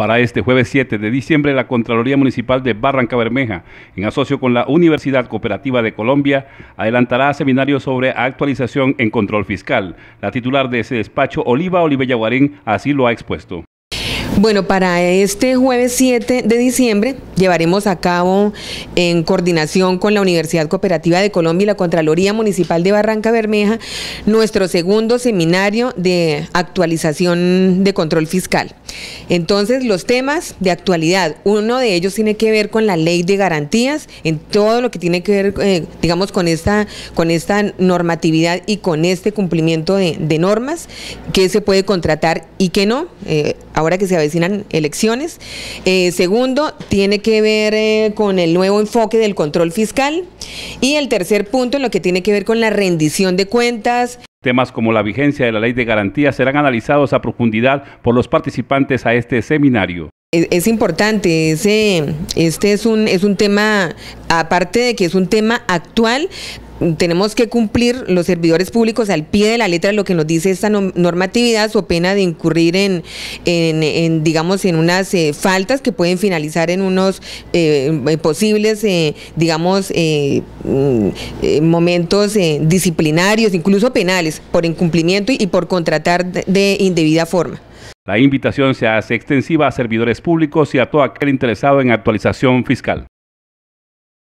Para este jueves 7 de diciembre, la Contraloría Municipal de Barranca Bermeja, en asocio con la Universidad Cooperativa de Colombia, adelantará seminarios sobre actualización en control fiscal. La titular de ese despacho, Oliva Olivella Guarín, así lo ha expuesto. Bueno, para este jueves 7 de diciembre llevaremos a cabo en coordinación con la Universidad Cooperativa de Colombia y la Contraloría Municipal de Barranca Bermeja nuestro segundo seminario de actualización de control fiscal. Entonces, los temas de actualidad, uno de ellos tiene que ver con la ley de garantías, en todo lo que tiene que ver, eh, digamos, con esta, con esta normatividad y con este cumplimiento de, normas, que se puede contratar y que no. Eh, ahora que se avecinan elecciones. Eh, segundo, tiene que ver eh, con el nuevo enfoque del control fiscal. Y el tercer punto, en lo que tiene que ver con la rendición de cuentas. Temas como la vigencia de la ley de garantía serán analizados a profundidad por los participantes a este seminario. Es, importante, este es un, es un tema, aparte de que es un tema actual, tenemos que cumplir los servidores públicos al pie de la letra de lo que nos dice esta normatividad, su pena de incurrir en, en, digamos, en unas eh, faltas que pueden finalizar en unos eh, posibles, eh, mm, momentos disciplinarios, incluso penales, por incumplimiento y, por contratar de indebida forma. La invitación se hace extensiva a servidores públicos y a todo aquel interesado en actualización fiscal.